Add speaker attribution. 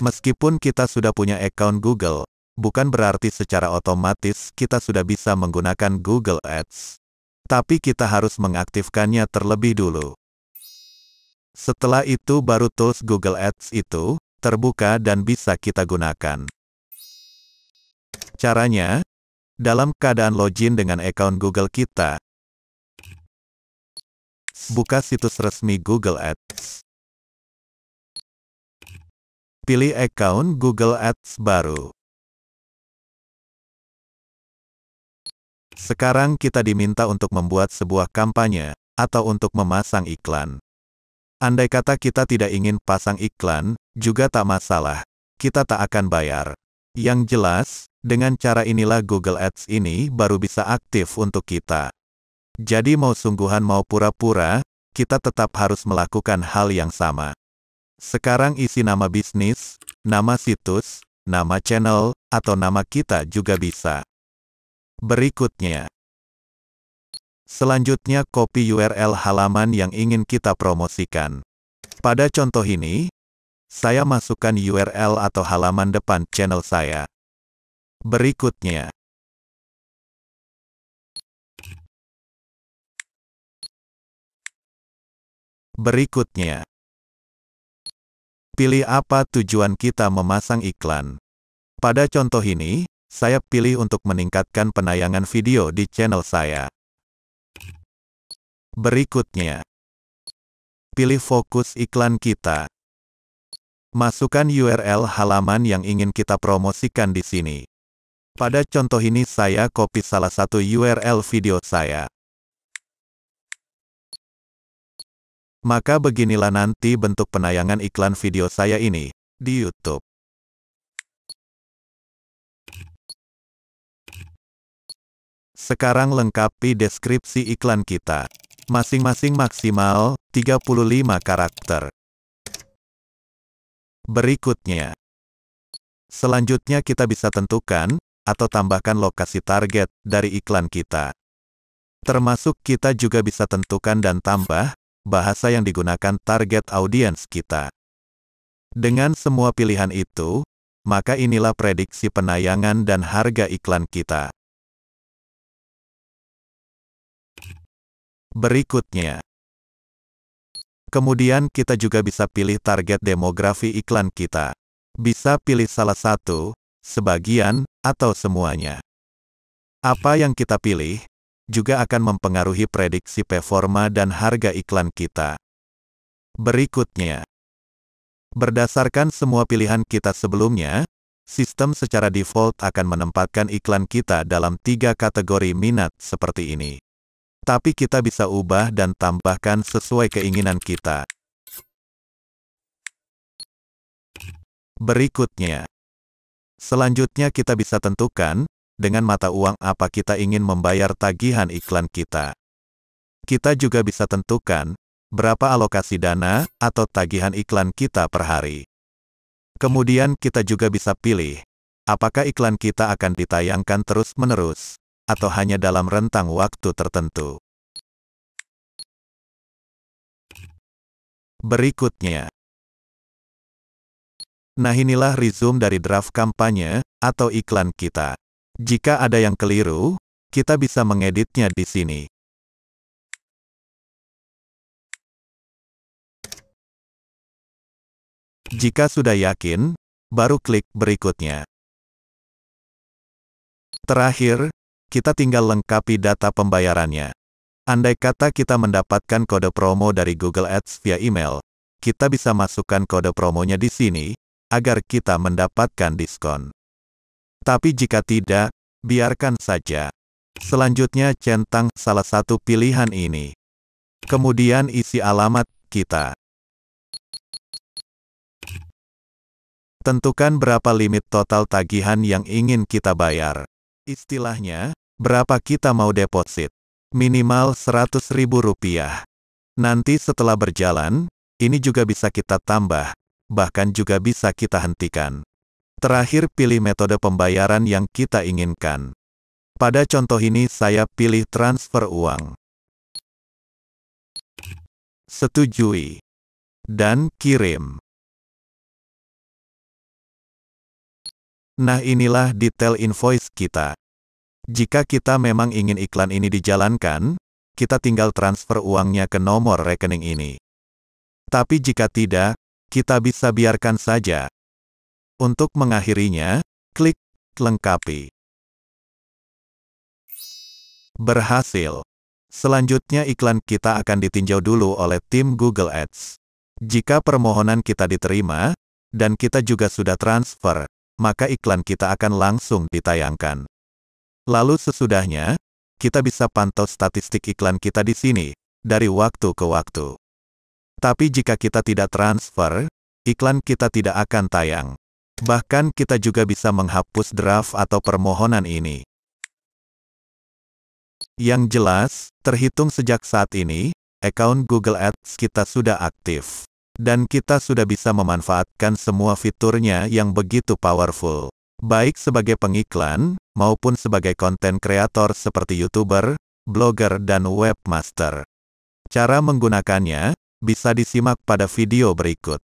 Speaker 1: Meskipun kita sudah punya account Google, bukan berarti secara otomatis kita sudah bisa menggunakan Google Ads. Tapi kita harus mengaktifkannya terlebih dulu. Setelah itu baru tools Google Ads itu terbuka dan bisa kita gunakan. Caranya,
Speaker 2: dalam keadaan login dengan account Google kita, buka situs resmi Google Ads pilih account Google Ads baru.
Speaker 1: Sekarang kita diminta untuk membuat sebuah kampanye, atau untuk memasang iklan. Andai kata kita tidak ingin pasang iklan, juga tak masalah. Kita tak akan bayar. Yang jelas, dengan cara inilah Google Ads ini baru bisa aktif untuk kita. Jadi mau sungguhan mau pura-pura, kita tetap harus melakukan hal yang sama. Sekarang isi nama bisnis, nama situs, nama channel, atau nama kita juga bisa. Berikutnya. Selanjutnya copy URL halaman yang ingin kita promosikan. Pada contoh ini, saya masukkan
Speaker 2: URL atau halaman depan channel saya. Berikutnya. Berikutnya. Pilih apa tujuan
Speaker 1: kita memasang iklan. Pada contoh ini, saya pilih untuk meningkatkan penayangan video di channel saya. Berikutnya, pilih fokus iklan kita. Masukkan URL halaman yang ingin kita promosikan di sini. Pada contoh ini saya copy salah satu URL video saya.
Speaker 2: Maka beginilah nanti bentuk penayangan iklan video saya ini di YouTube. Sekarang lengkapi deskripsi iklan kita. Masing-masing
Speaker 1: maksimal 35 karakter. Berikutnya. Selanjutnya kita bisa tentukan atau tambahkan lokasi target dari iklan kita. Termasuk kita juga bisa tentukan dan tambah bahasa yang digunakan target audiens kita. Dengan semua pilihan
Speaker 2: itu, maka inilah prediksi penayangan dan harga iklan kita. Berikutnya. Kemudian kita juga bisa pilih target demografi iklan kita.
Speaker 1: Bisa pilih salah satu, sebagian, atau semuanya. Apa yang kita pilih, juga akan mempengaruhi prediksi performa dan harga iklan kita. Berikutnya. Berdasarkan semua pilihan kita sebelumnya, sistem secara default akan menempatkan iklan kita dalam tiga kategori minat seperti ini. Tapi kita bisa ubah dan tambahkan sesuai keinginan kita. Berikutnya. Selanjutnya kita bisa tentukan, dengan mata uang apa kita ingin membayar tagihan iklan kita. Kita juga bisa tentukan berapa alokasi dana atau tagihan iklan kita per hari. Kemudian kita juga bisa pilih apakah iklan kita akan ditayangkan terus-menerus
Speaker 2: atau hanya dalam rentang waktu tertentu. Berikutnya. Nah
Speaker 1: inilah resume dari draft kampanye atau iklan kita. Jika ada yang keliru,
Speaker 2: kita bisa mengeditnya di sini. Jika sudah yakin, baru klik berikutnya. Terakhir,
Speaker 1: kita tinggal lengkapi data pembayarannya. Andai kata kita mendapatkan kode promo dari Google Ads via email, kita bisa masukkan kode promonya di sini, agar kita mendapatkan diskon. Tapi jika tidak, biarkan saja. Selanjutnya centang salah satu pilihan ini. Kemudian isi alamat kita. Tentukan berapa limit total tagihan yang ingin kita bayar. Istilahnya, berapa kita mau deposit. Minimal Rp100.000. Nanti setelah berjalan, ini juga bisa kita tambah, bahkan juga bisa kita hentikan. Terakhir pilih metode pembayaran yang kita inginkan.
Speaker 2: Pada contoh ini saya pilih transfer uang. Setujui. Dan kirim. Nah inilah detail invoice kita.
Speaker 1: Jika kita memang ingin iklan ini dijalankan, kita tinggal transfer uangnya ke nomor rekening ini. Tapi jika tidak, kita bisa biarkan saja, untuk mengakhirinya, klik Lengkapi. Berhasil. Selanjutnya iklan kita akan ditinjau dulu oleh tim Google Ads. Jika permohonan kita diterima, dan kita juga sudah transfer, maka iklan kita akan langsung ditayangkan. Lalu sesudahnya, kita bisa pantau statistik iklan kita di sini, dari waktu ke waktu. Tapi jika kita tidak transfer, iklan kita tidak akan tayang. Bahkan kita juga bisa menghapus draft atau permohonan ini. Yang jelas, terhitung sejak saat ini, account Google Ads kita sudah aktif. Dan kita sudah bisa memanfaatkan semua fiturnya yang begitu powerful. Baik sebagai pengiklan, maupun sebagai konten kreator seperti YouTuber, blogger, dan webmaster. Cara menggunakannya,
Speaker 2: bisa disimak pada video berikut.